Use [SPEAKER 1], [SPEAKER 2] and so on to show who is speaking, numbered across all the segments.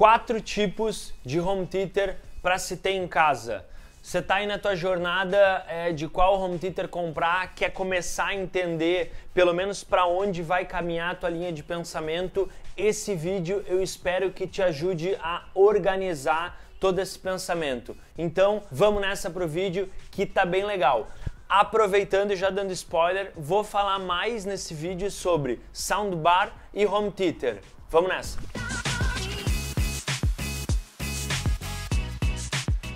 [SPEAKER 1] quatro tipos de home theater para se ter em casa. Você está aí na tua jornada é, de qual home theater comprar, quer começar a entender pelo menos para onde vai caminhar a tua linha de pensamento. Esse vídeo eu espero que te ajude a organizar todo esse pensamento. Então, vamos nessa pro vídeo que tá bem legal. Aproveitando e já dando spoiler, vou falar mais nesse vídeo sobre soundbar e home theater. Vamos nessa.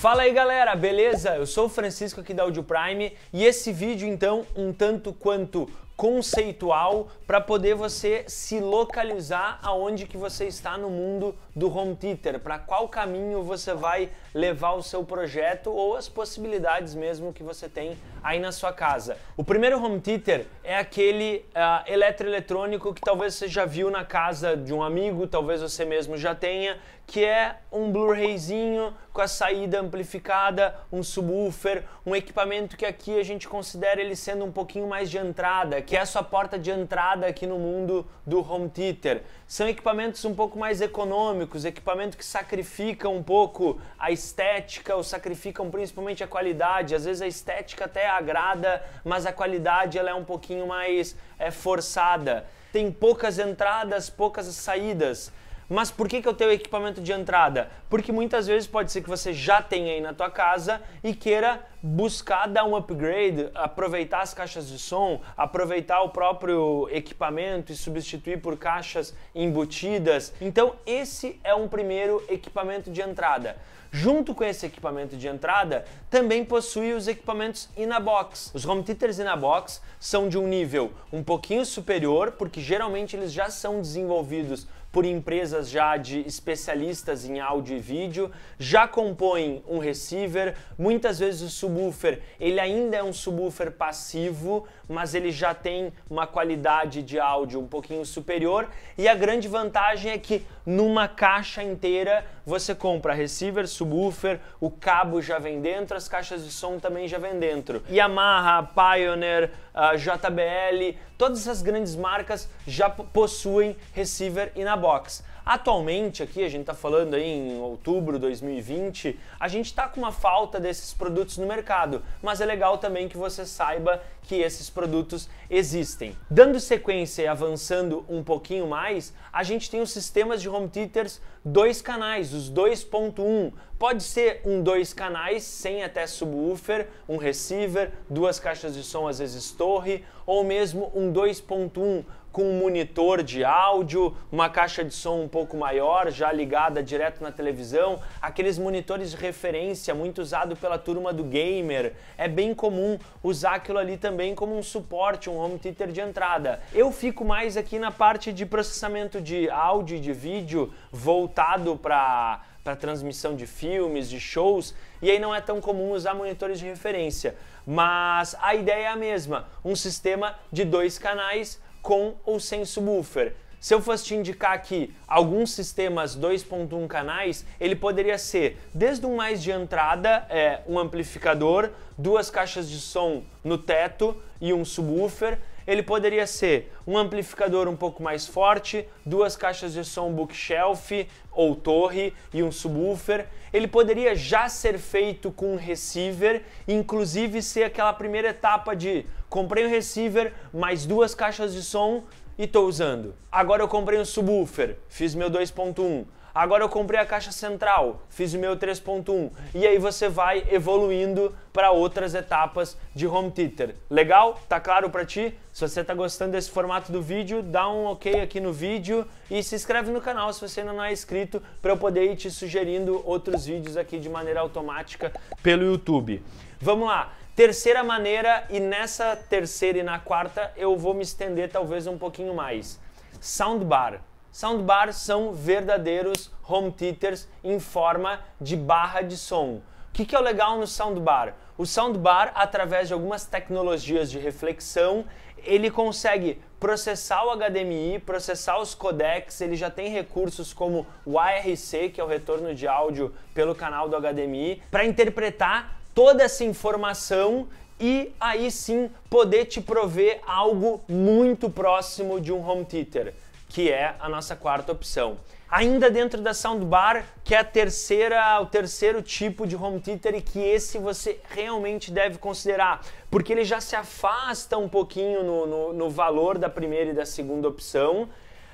[SPEAKER 1] Fala aí galera, beleza? Eu sou o Francisco aqui da Audio Prime e esse vídeo então um tanto quanto conceitual para poder você se localizar aonde que você está no mundo do home theater, para qual caminho você vai levar o seu projeto ou as possibilidades mesmo que você tem aí na sua casa. O primeiro home theater é aquele uh, eletroeletrônico que talvez você já viu na casa de um amigo, talvez você mesmo já tenha, que é um Blu-rayzinho com a saída amplificada, um subwoofer, um equipamento que aqui a gente considera ele sendo um pouquinho mais de entrada, que é a sua porta de entrada aqui no mundo do home theater. São equipamentos um pouco mais econômicos, equipamentos que sacrificam um pouco a estética ou sacrificam principalmente a qualidade. Às vezes a estética até agrada, mas a qualidade ela é um pouquinho mais é, forçada. Tem poucas entradas, poucas saídas. Mas por que, que é eu tenho equipamento de entrada? Porque muitas vezes pode ser que você já tenha aí na tua casa e queira buscar dar um upgrade, aproveitar as caixas de som, aproveitar o próprio equipamento e substituir por caixas embutidas. Então esse é um primeiro equipamento de entrada. Junto com esse equipamento de entrada, também possui os equipamentos in-a-box. Os home theaters in-a-box são de um nível um pouquinho superior, porque geralmente eles já são desenvolvidos por empresas já de especialistas em áudio e vídeo, já compõem um receiver, muitas vezes o subwoofer, ele ainda é um subwoofer passivo, mas ele já tem uma qualidade de áudio um pouquinho superior e a grande vantagem é que numa caixa inteira você compra receiver, subwoofer, o cabo já vem dentro, as caixas de som também já vem dentro. Yamaha, Pioneer, a JBL, todas essas grandes marcas já possuem receiver in a box. Atualmente, aqui a gente está falando aí em outubro de 2020, a gente está com uma falta desses produtos no mercado, mas é legal também que você saiba que esses produtos existem. Dando sequência e avançando um pouquinho mais, a gente tem os sistemas de home theaters dois canais, os 2.1. Pode ser um dois canais, sem até subwoofer, um receiver, duas caixas de som, às vezes torre, ou mesmo um 2.1 com um monitor de áudio, uma caixa de som um pouco maior, já ligada direto na televisão, aqueles monitores de referência muito usado pela turma do gamer. É bem comum usar aquilo ali também como um suporte, um home theater de entrada. Eu fico mais aqui na parte de processamento de áudio e de vídeo, voltando voltado para para transmissão de filmes, de shows, e aí não é tão comum usar monitores de referência. Mas a ideia é a mesma, um sistema de dois canais com ou sem subwoofer. Se eu fosse te indicar aqui alguns sistemas 2.1 canais, ele poderia ser desde um mais de entrada, é, um amplificador, duas caixas de som no teto e um subwoofer, ele poderia ser um amplificador um pouco mais forte, duas caixas de som bookshelf ou torre e um subwoofer. Ele poderia já ser feito com um receiver, inclusive ser aquela primeira etapa de comprei um receiver, mais duas caixas de som e estou usando. Agora eu comprei um subwoofer, fiz meu 2.1 Agora eu comprei a caixa central, fiz o meu 3.1. E aí você vai evoluindo para outras etapas de home theater. Legal? Tá claro para ti? Se você tá gostando desse formato do vídeo, dá um OK aqui no vídeo e se inscreve no canal se você ainda não é inscrito para eu poder ir te sugerindo outros vídeos aqui de maneira automática pelo YouTube. Vamos lá. Terceira maneira e nessa terceira e na quarta eu vou me estender talvez um pouquinho mais. Soundbar Soundbars são verdadeiros home theaters em forma de barra de som. O que, que, é o legal no soundbar? O soundbar, através de algumas tecnologias de reflexão, ele consegue processar o HDMI, processar os codecs, ele já tem recursos como o ARC, que é o retorno de áudio pelo canal do HDMI, para interpretar toda essa informação e aí sim poder te prover algo muito próximo de um home theater que é a nossa quarta opção. Ainda dentro da soundbar, que é a terceira, o terceiro tipo de home theater e que esse você realmente deve considerar, porque ele já se afasta um pouquinho no, no, no valor da primeira e da segunda opção,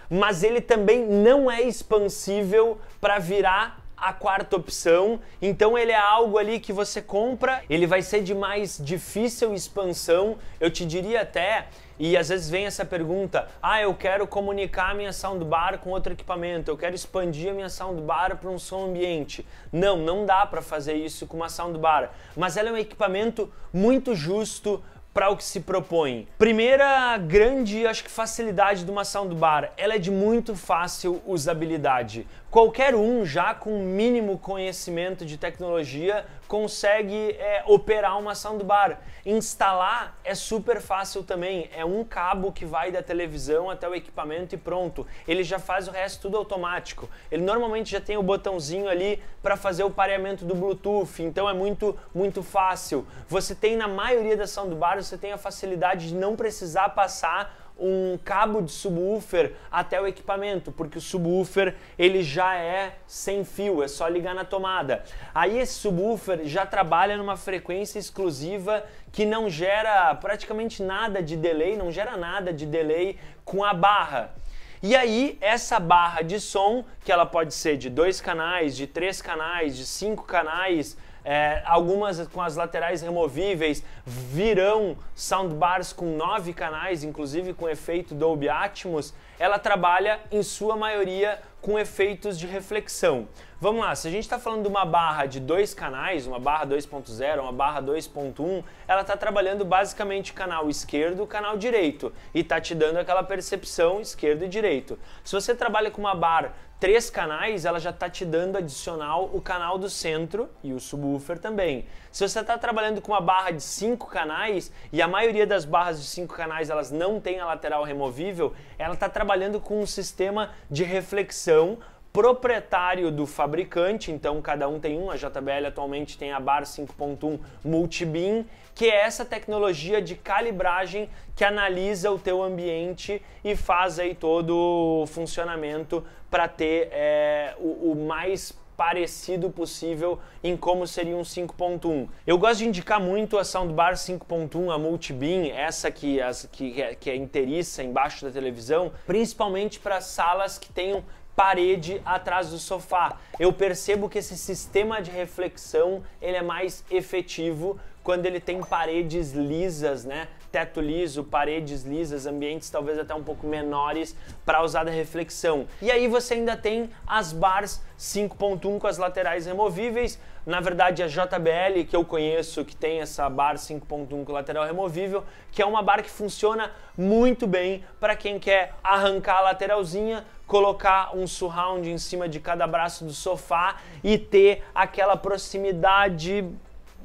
[SPEAKER 1] mas ele também não é expansível para virar a quarta opção. Então ele é algo ali que você compra, ele vai ser de mais difícil expansão. Eu te diria até e às vezes vem essa pergunta: ah, eu quero comunicar a minha soundbar com outro equipamento, eu quero expandir a minha soundbar para um som ambiente. Não, não dá para fazer isso com uma soundbar, mas ela é um equipamento muito justo para o que se propõe. Primeira grande, acho que facilidade de uma soundbar, ela é de muito fácil usabilidade qualquer um já com mínimo conhecimento de tecnologia consegue é, operar uma soundbar. Instalar é super fácil também, é um cabo que vai da televisão até o equipamento e pronto. Ele já faz o resto tudo automático. Ele normalmente já tem o botãozinho ali para fazer o pareamento do Bluetooth, então é muito muito fácil. Você tem na maioria das soundbars, você tem a facilidade de não precisar passar um cabo de subwoofer até o equipamento, porque o subwoofer ele já é sem fio, é só ligar na tomada. Aí esse subwoofer já trabalha numa frequência exclusiva que não gera praticamente nada de delay, não gera nada de delay com a barra. E aí, essa barra de som, que ela pode ser de dois canais, de três canais, de cinco canais, é, algumas com as laterais removíveis virão soundbars com nove canais, inclusive com efeito Dolby Atmos. Ela trabalha, em sua maioria, com efeitos de reflexão. Vamos lá, se a gente está falando de uma barra de dois canais, uma barra 2.0, uma barra 2.1, ela está trabalhando basicamente canal esquerdo e canal direito e está te dando aquela percepção esquerdo e direito. Se você trabalha com uma barra três canais, ela já está te dando adicional o canal do centro e o subwoofer também. Se você está trabalhando com uma barra de cinco canais, e a maioria das barras de cinco canais elas não tem a lateral removível, ela está trabalhando com um sistema de reflexão proprietário do fabricante, então cada um tem um, a JBL atualmente tem a Bar 5.1 Multibeam, que é essa tecnologia de calibragem que analisa o teu ambiente e faz aí todo o funcionamento para ter é, o, o mais parecido possível em como seria um 5.1. Eu gosto de indicar muito a soundbar 5.1, a Multibeam, essa que, as, que, que é inteiriça embaixo da televisão, principalmente para salas que tenham parede atrás do sofá. Eu percebo que esse sistema de reflexão ele é mais efetivo quando ele tem paredes lisas, né? Teto liso, paredes lisas, ambientes talvez até um pouco menores para usar da reflexão. E aí você ainda tem as bars 5.1 com as laterais removíveis. Na verdade, a JBL que eu conheço que tem essa bar 5.1 com lateral removível, que é uma bar que funciona muito bem para quem quer arrancar a lateralzinha, colocar um surround em cima de cada braço do sofá e ter aquela proximidade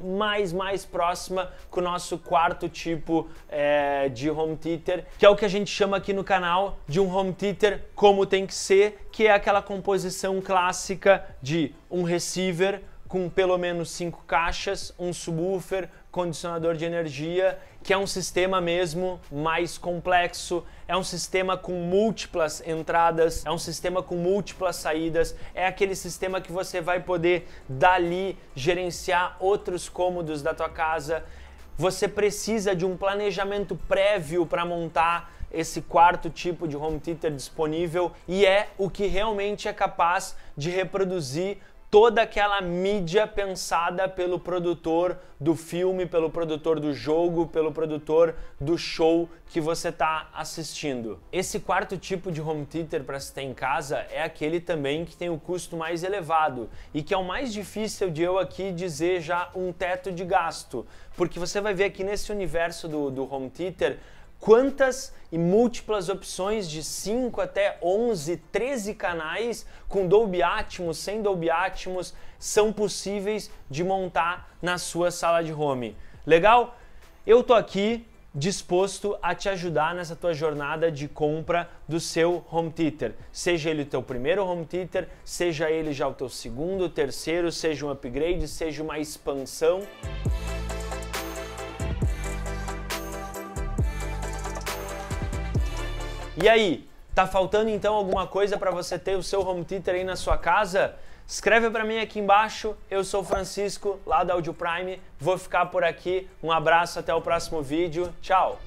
[SPEAKER 1] mais mais próxima com o nosso quarto tipo é, de home theater, que é o que a gente chama aqui no canal de um home theater como tem que ser, que é aquela composição clássica de um receiver com pelo menos cinco caixas, um subwoofer, condicionador de energia, que é um sistema mesmo mais complexo, é um sistema com múltiplas entradas, é um sistema com múltiplas saídas, é aquele sistema que você vai poder dali gerenciar outros cômodos da tua casa. Você precisa de um planejamento prévio para montar esse quarto tipo de home theater disponível e é o que realmente é capaz de reproduzir toda aquela mídia pensada pelo produtor do filme, pelo produtor do jogo, pelo produtor do show que você está assistindo. Esse quarto tipo de home theater para se ter em casa é aquele também que tem o custo mais elevado e que é o mais difícil de eu aqui dizer já um teto de gasto, porque você vai ver aqui nesse universo do, do home theater quantas e múltiplas opções de 5 até 11, 13 canais com Dolby Atmos, sem Dolby Atmos, são possíveis de montar na sua sala de home. Legal? Eu tô aqui disposto a te ajudar nessa tua jornada de compra do seu home theater. Seja ele o teu primeiro home theater, seja ele já o teu segundo, terceiro, seja um upgrade, seja uma expansão. E aí, tá faltando então alguma coisa para você ter o seu home theater aí na sua casa? Escreve para mim aqui embaixo. Eu sou Francisco, lá da Audio Prime. Vou ficar por aqui. Um abraço, até o próximo vídeo. Tchau.